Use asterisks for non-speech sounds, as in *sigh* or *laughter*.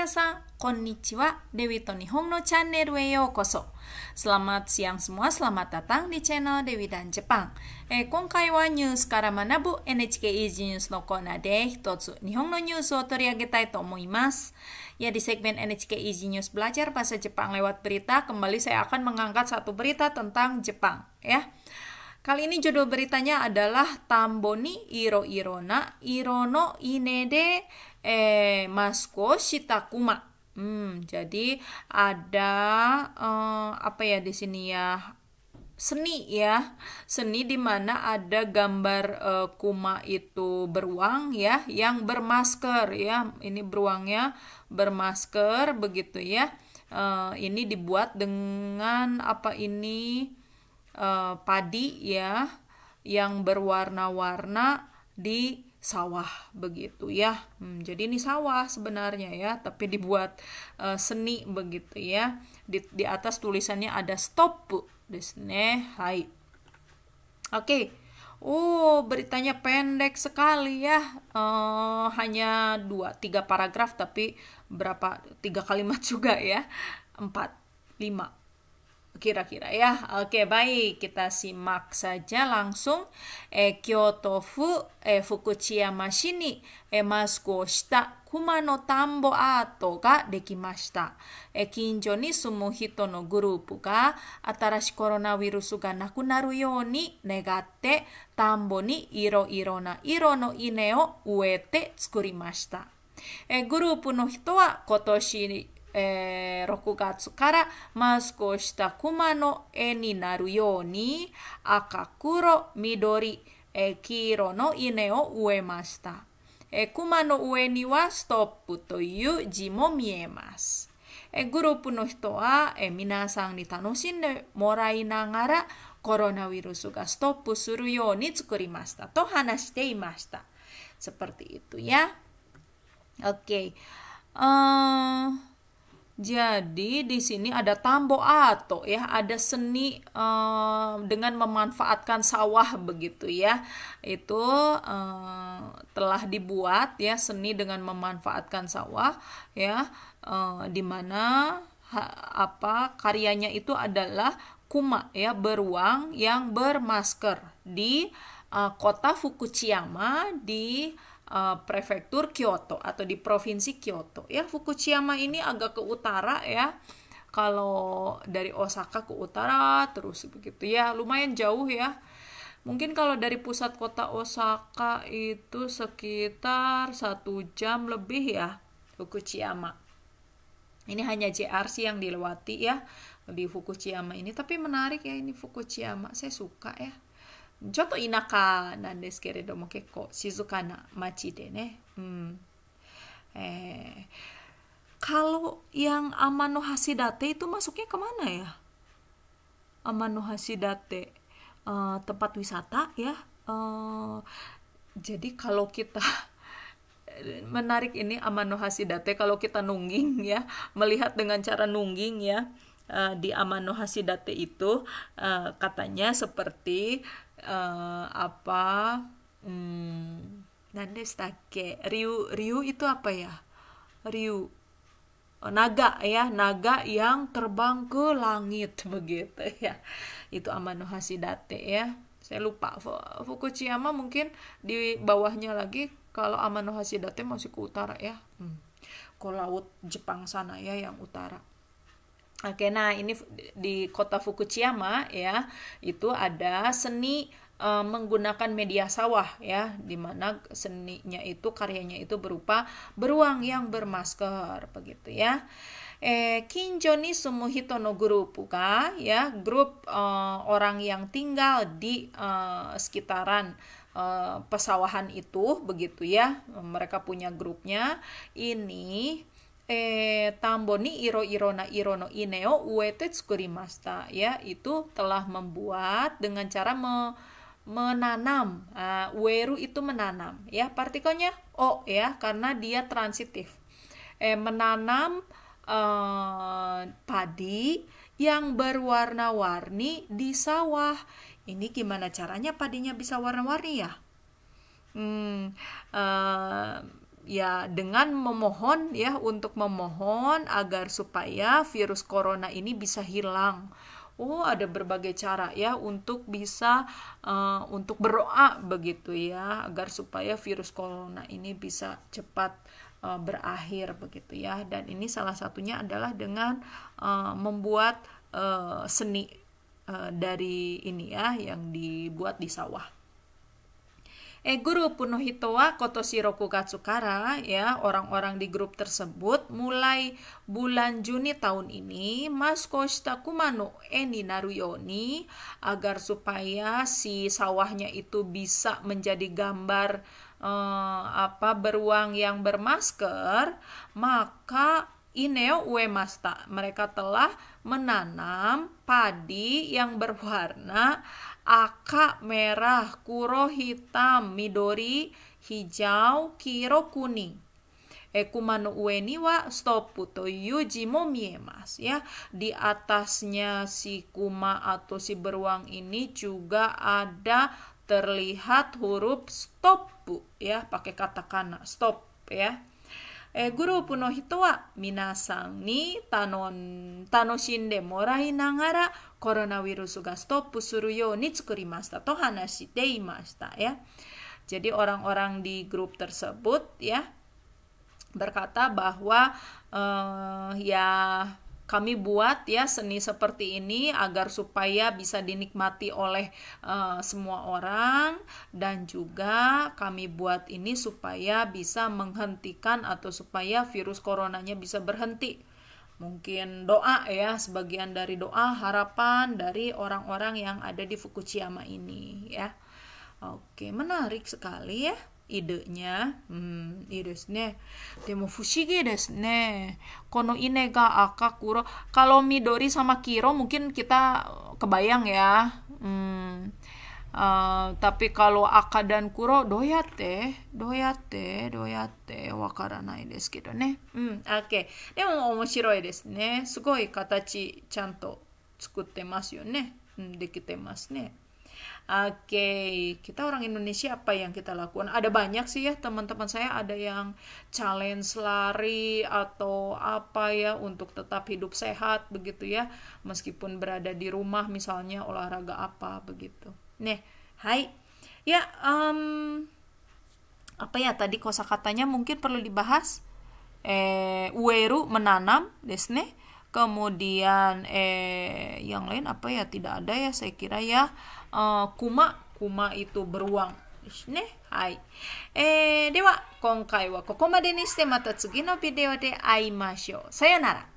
皆さん、こんにちは。Dewi Dewi Toni no Channel Weyo yo koso. Selamat siang semua, selamat datang di channel Dewi dan Jepang. Eh, konkai wa news, manabu NHK Easy Ya di segmen NHK Easy News Belajar Bahasa Jepang lewat berita, kembali saya akan mengangkat satu berita tentang Jepang. Ya. Kali ini judul beritanya adalah Tamboni Iro Irona Irono Inede eh, Masko Shitakuma. Hmm, jadi ada eh, apa ya di sini ya seni ya seni di mana ada gambar eh, kuma itu beruang ya yang bermasker ya ini beruangnya bermasker begitu ya uh, ini dibuat dengan apa ini Eh, padi ya yang berwarna-warna di sawah begitu ya. Hmm, jadi ini sawah sebenarnya ya, tapi dibuat uh, seni begitu ya. Di, di atas tulisannya ada stop desne hai. Oke. Okay. Oh, beritanya pendek sekali ya. Uh, hanya dua tiga paragraf tapi berapa tiga kalimat *laughs* juga ya. Empat, lima kira-kira ya. Oke, baik. Kita simak saja langsung. E, Kyotofu e, Fukuchiyama shini e, masku shita kuma no tambo ato ga dekimashita. E, kinjo ni sumu hito no grupu ga atarashi koronawirusu ga nakunaru you ni negatte tambo ni iro-iro na iro no ine o uete tsukurimashita. えグループの人は今年え6月からマスクをしたクマの絵になるように赤黒緑、え黄色の稲を植えました、えー、熊の上にはストップという字も見えます、えグループの人は、え皆さんに楽しんでもらいながらコロナウイルスがストップするように作りましたと話していました。Seperti t u o k Uh, Jadi di sini ada tambo ato ya, ada seni uh, dengan memanfaatkan sawah begitu ya. Itu uh, telah dibuat ya seni dengan memanfaatkan sawah ya, uh, di mana apa karyanya itu adalah kuma ya beruang yang bermasker di uh, kota Fukushima di Eh, prefektur Kyoto atau di provinsi Kyoto. Ya, Fukushima ini agak ke utara ya. Kalau dari Osaka ke utara terus begitu ya, lumayan jauh ya. Mungkin kalau dari pusat kota Osaka itu sekitar satu jam lebih ya, Fukushima. Ini hanya JRC yang dilewati ya di Fukushima ini, tapi menarik ya ini Fukushima, saya suka ya. Hmm. Eh, kalau yang Amano Hasidate itu masuknya kemana ya Amano Hasidate uh, eh, tempat wisata ya uh, jadi kalau kita *laughs* menarik ini Amano Hasidate kalau kita nungging ya melihat dengan cara nungging ya uh, di Amano Hasidate itu uh, katanya seperti uh, apa hmm, stake destake Ryu Ryu itu apa ya Ryu oh, naga ya naga yang terbang ke langit *laughs* begitu ya itu Amano Hasidate ya saya lupa Fukuchiyama mungkin di bawahnya lagi kalau Amano Hasidate masih ke utara ya hmm. ke laut Jepang sana ya yang utara Oke, nah ini di kota Fukuchiyama ya, itu ada seni uh, menggunakan media sawah ya di mana seninya itu karyanya itu berupa beruang yang bermasker begitu ya eh, Kinjo ni sumuhito no ka ya grup uh, orang yang tinggal di uh, sekitaran uh, pesawahan itu begitu ya mereka punya grupnya ini eh, tambo ni iro iro irona irono ineo uete tsukurimasta ya itu telah membuat dengan cara me, menanam uh, weru itu menanam ya partikelnya o ya karena dia transitif eh, menanam eh, padi yang berwarna-warni di sawah ini gimana caranya padinya bisa warna-warni ya hmm, eh, ya dengan memohon ya untuk memohon agar supaya virus corona ini bisa hilang. Oh, ada berbagai cara ya untuk bisa uh, untuk berdoa begitu ya agar supaya virus corona ini bisa cepat uh, berakhir begitu ya. Dan ini salah satunya adalah dengan uh, membuat uh, seni uh, dari ini ya yang dibuat di sawah. E guru penuh hitoa koto siroku kara ya orang-orang di grup tersebut mulai bulan Juni tahun ini mas koshita kumano eni naruyoni agar supaya si sawahnya itu bisa menjadi gambar eh, apa beruang yang bermasker maka Ineo uemasta, mereka telah menanam padi yang berwarna aka merah, kuro hitam, midori hijau, kiro kuning. Ekumano ueni wa stoputo yuji mo miemas ya. Di atasnya si kuma atau si beruang ini juga ada terlihat huruf stopu ya pakai katakana stop ya えグループの人は皆さんに楽しんでもらいながらコロナウイルスがストップするように作りましたと話していました ya. orang-orang di grup tersebut ya berkata bahwa uh, ya kami buat ya seni seperti ini agar supaya bisa dinikmati oleh uh, semua orang dan juga kami buat ini supaya bisa menghentikan atau supaya virus coronanya bisa berhenti mungkin doa ya sebagian dari doa harapan dari orang-orang yang ada di Fukushima ini ya. Oke, menarik sekali ya idenya hmm, i iya desu ne demo fushigi desu ne kono ine ga aka kalau midori sama kiro mungkin kita kebayang ya hmm. Uh, tapi kalau aka dan kuro doyate doyate doyate wakaranai desu kedo ne hmm, oke okay. demo omoshiroi desu ne sugoi katachi chanto tsukutte masu yo ne hmm, dekite masu ne Oke, okay. kita orang Indonesia apa yang kita lakukan? Ada banyak sih ya teman-teman saya ada yang challenge lari atau apa ya untuk tetap hidup sehat begitu ya, meskipun berada di rumah misalnya olahraga apa begitu. Nih, hai. Ya, um, apa ya tadi kosakatanya mungkin perlu dibahas. Eh, ueru menanam, desne. Kemudian eh yang lain apa ya tidak ada ya saya kira ya. あクマ、クマ itu beruang ですね。はい。えー、では、今回はここまでにして、また次のビデオで会いましょう。さよなら。